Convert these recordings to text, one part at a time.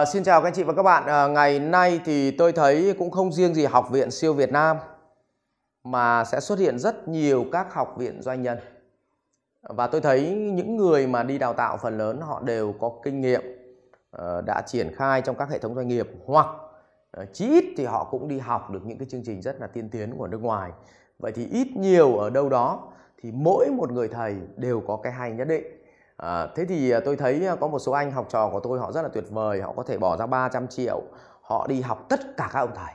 Ờ, xin chào các anh chị và các bạn. À, ngày nay thì tôi thấy cũng không riêng gì học viện siêu Việt Nam mà sẽ xuất hiện rất nhiều các học viện doanh nhân. Và tôi thấy những người mà đi đào tạo phần lớn họ đều có kinh nghiệm à, đã triển khai trong các hệ thống doanh nghiệp hoặc à, chí ít thì họ cũng đi học được những cái chương trình rất là tiên tiến của nước ngoài. Vậy thì ít nhiều ở đâu đó thì mỗi một người thầy đều có cái hay nhất định À, thế thì à, tôi thấy à, có một số anh học trò của tôi họ rất là tuyệt vời, họ có thể bỏ ra 300 triệu, họ đi học tất cả các ông thầy.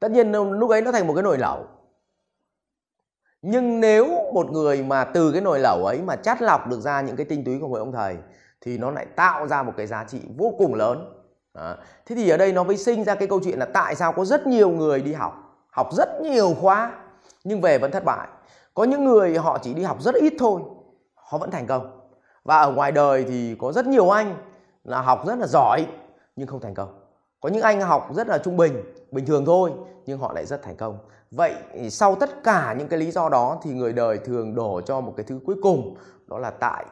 Tất nhiên lúc ấy nó thành một cái nồi lẩu. Nhưng nếu một người mà từ cái nồi lẩu ấy mà chắt lọc được ra những cái tinh túy của người ông thầy thì nó lại tạo ra một cái giá trị vô cùng lớn. À, thế thì ở đây nó mới sinh ra cái câu chuyện là tại sao có rất nhiều người đi học, học rất nhiều khóa nhưng về vẫn thất bại. Có những người họ chỉ đi học rất ít thôi, họ vẫn thành công và ở ngoài đời thì có rất nhiều anh là học rất là giỏi nhưng không thành công có những anh học rất là trung bình bình thường thôi nhưng họ lại rất thành công vậy sau tất cả những cái lý do đó thì người đời thường đổ cho một cái thứ cuối cùng đó là tại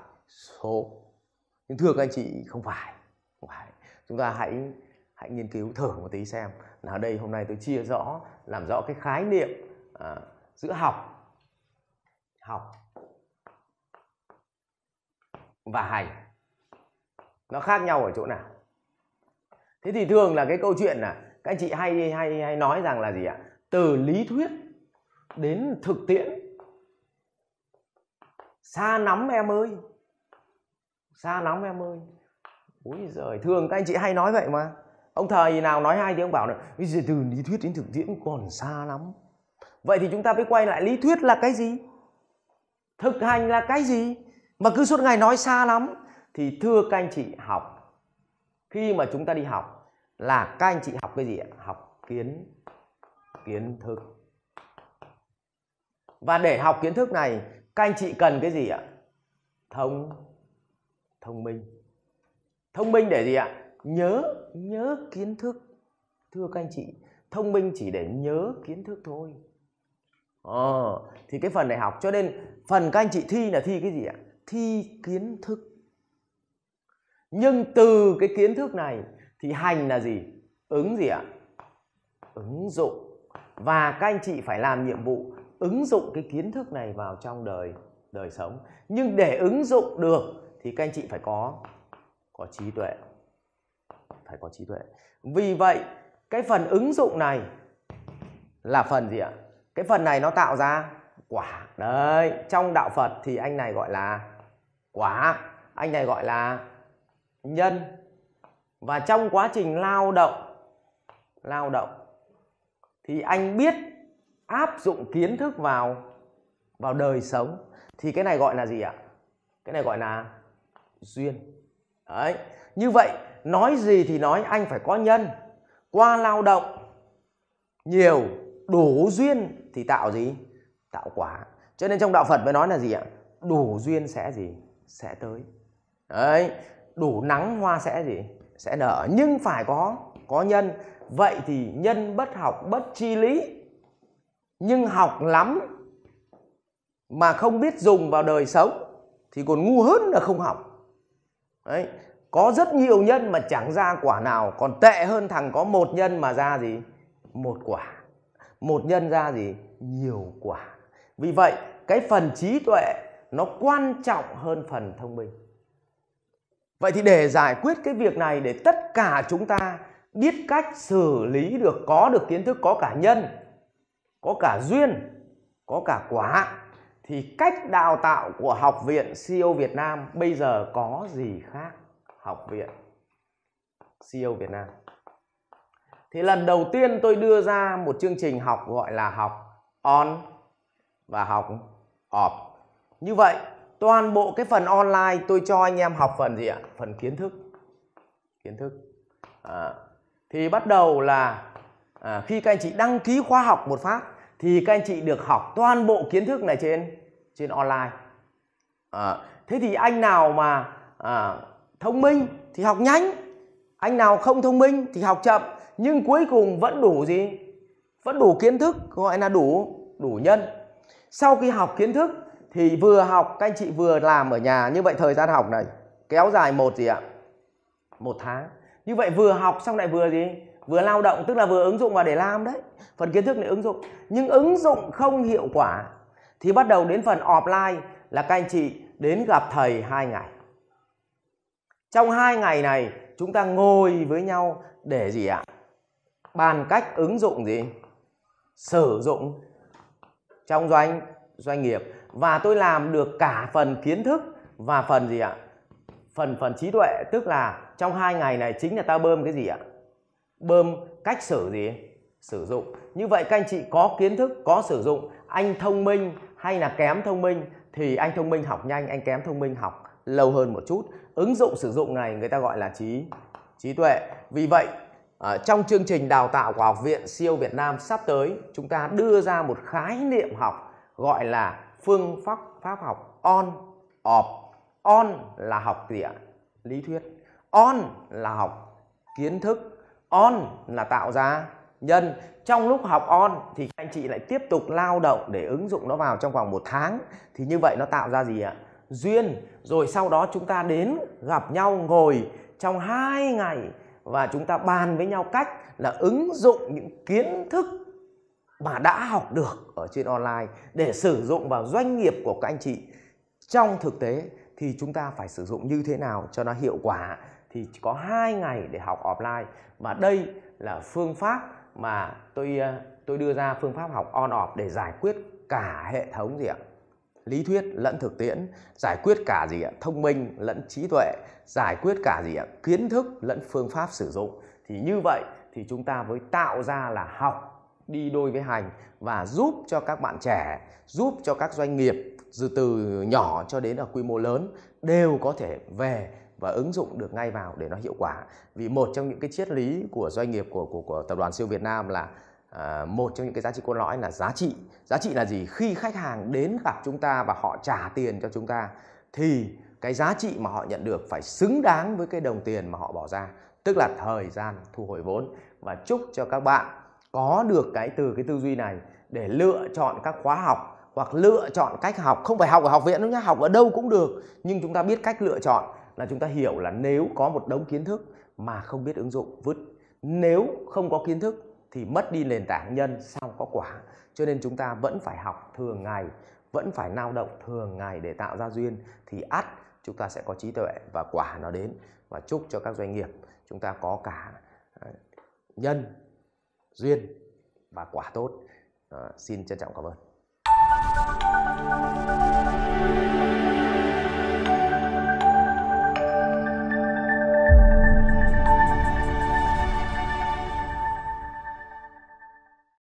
số nhưng thưa các anh chị không phải không phải chúng ta hãy hãy nghiên cứu thử một tí xem là ở đây hôm nay tôi chia rõ làm rõ cái khái niệm à, giữa học học và hành nó khác nhau ở chỗ nào thế thì thường là cái câu chuyện là các anh chị hay hay hay nói rằng là gì ạ từ lý thuyết đến thực tiễn xa lắm em ơi xa lắm em ơi ôi giời thường các anh chị hay nói vậy mà ông thầy nào nói hay tiếng bảo là bây giờ từ lý thuyết đến thực tiễn còn xa lắm vậy thì chúng ta mới quay lại lý thuyết là cái gì thực hành là cái gì mà cứ suốt ngày nói xa lắm thì thưa các anh chị học khi mà chúng ta đi học là các anh chị học cái gì ạ học kiến kiến thức và để học kiến thức này các anh chị cần cái gì ạ thông thông minh thông minh để gì ạ nhớ nhớ kiến thức thưa các anh chị thông minh chỉ để nhớ kiến thức thôi ờ à, thì cái phần này học cho nên phần các anh chị thi là thi cái gì ạ thi kiến thức nhưng từ cái kiến thức này thì hành là gì ứng gì ạ ứng dụng và các anh chị phải làm nhiệm vụ ứng dụng cái kiến thức này vào trong đời đời sống nhưng để ứng dụng được thì các anh chị phải có có trí tuệ phải có trí tuệ vì vậy cái phần ứng dụng này là phần gì ạ cái phần này nó tạo ra quả đấy trong đạo phật thì anh này gọi là quả anh này gọi là nhân và trong quá trình lao động lao động thì anh biết áp dụng kiến thức vào vào đời sống thì cái này gọi là gì ạ cái này gọi là duyên đấy như vậy nói gì thì nói anh phải có nhân qua lao động nhiều đủ duyên thì tạo gì tạo quả cho nên trong đạo phật mới nói là gì ạ đủ duyên sẽ gì sẽ tới đấy đủ nắng hoa sẽ gì sẽ nở nhưng phải có có nhân vậy thì nhân bất học bất chi lý nhưng học lắm mà không biết dùng vào đời sống thì còn ngu hơn là không học đấy có rất nhiều nhân mà chẳng ra quả nào còn tệ hơn thằng có một nhân mà ra gì một quả một nhân ra gì nhiều quả vì vậy cái phần trí tuệ nó quan trọng hơn phần thông minh vậy thì để giải quyết cái việc này để tất cả chúng ta biết cách xử lý được có được kiến thức có cả nhân có cả duyên có cả quả thì cách đào tạo của học viện CEO Việt Nam bây giờ có gì khác học viện CEO Việt Nam thì lần đầu tiên tôi đưa ra một chương trình học gọi là học on và học off như vậy toàn bộ cái phần online tôi cho anh em học phần gì ạ phần kiến thức kiến thức à, thì bắt đầu là à, khi các anh chị đăng ký khóa học một phát thì các anh chị được học toàn bộ kiến thức này trên trên online à, thế thì anh nào mà à, thông minh thì học nhanh anh nào không thông minh thì học chậm nhưng cuối cùng vẫn đủ gì vẫn đủ kiến thức gọi là đủ đủ nhân sau khi học kiến thức thì vừa học các anh chị vừa làm ở nhà như vậy thời gian học này kéo dài một gì ạ một tháng như vậy vừa học xong lại vừa gì vừa lao động tức là vừa ứng dụng vào để làm đấy phần kiến thức để ứng dụng nhưng ứng dụng không hiệu quả thì bắt đầu đến phần offline là các anh chị đến gặp thầy hai ngày trong hai ngày này chúng ta ngồi với nhau để gì ạ bàn cách ứng dụng gì sử dụng trong doanh doanh nghiệp và tôi làm được cả phần kiến thức và phần gì ạ? Phần phần trí tuệ tức là trong hai ngày này chính là ta bơm cái gì ạ? Bơm cách sử gì? Sử dụng. Như vậy các anh chị có kiến thức, có sử dụng, anh thông minh hay là kém thông minh thì anh thông minh học nhanh, anh kém thông minh học lâu hơn một chút. Ứng dụng sử dụng này người ta gọi là trí trí tuệ. Vì vậy ở à, trong chương trình đào tạo của Học viện Siêu Việt Nam sắp tới chúng ta đưa ra một khái niệm học gọi là phương pháp pháp học on off on là học gì lý thuyết on là học kiến thức on là tạo ra nhân trong lúc học on thì anh chị lại tiếp tục lao động để ứng dụng nó vào trong vòng một tháng thì như vậy nó tạo ra gì ạ duyên rồi sau đó chúng ta đến gặp nhau ngồi trong hai ngày và chúng ta bàn với nhau cách là ứng dụng những kiến thức mà đã học được ở trên online để sử dụng vào doanh nghiệp của các anh chị trong thực tế thì chúng ta phải sử dụng như thế nào cho nó hiệu quả thì có hai ngày để học offline và đây là phương pháp mà tôi ờ, tôi đưa ra phương pháp học on off để giải quyết cả hệ thống gì ạ lý thuyết lẫn thực tiễn giải quyết cả gì ạ thông minh lẫn trí tuệ giải quyết cả gì ạ kiến thức lẫn phương pháp sử dụng thì như vậy thì chúng ta mới tạo ra là học đi đôi với hành và giúp cho các bạn trẻ, giúp cho các doanh nghiệp từ từ nhỏ cho đến ở quy mô lớn đều có thể về và ứng dụng được ngay vào để nó hiệu quả. Vì một trong những cái triết lý của doanh nghiệp của của, của tập đoàn siêu Việt Nam là à, một trong những cái giá trị cốt lõi là giá trị. Giá trị là gì? Khi khách hàng đến gặp chúng ta và họ trả tiền cho chúng ta thì cái giá trị mà họ nhận được phải xứng đáng với cái đồng tiền mà họ bỏ ra, tức là thời gian thu hồi vốn và chúc cho các bạn có được cái từ cái tư duy này để lựa chọn các khóa học hoặc lựa chọn cách học không phải học ở học viện đâu nhá học ở đâu cũng được nhưng chúng ta biết cách lựa chọn là chúng ta hiểu là nếu có một đống kiến thức mà không biết ứng dụng vứt nếu không có kiến thức thì mất đi nền tảng nhân sao có quả cho nên chúng ta vẫn phải học thường ngày vẫn phải lao động thường ngày để tạo ra duyên thì ắt chúng ta sẽ có trí tuệ và quả nó đến và chúc cho các doanh nghiệp chúng ta có cả à, nhân duyên và quả tốt à, xin trân trọng cảm ơn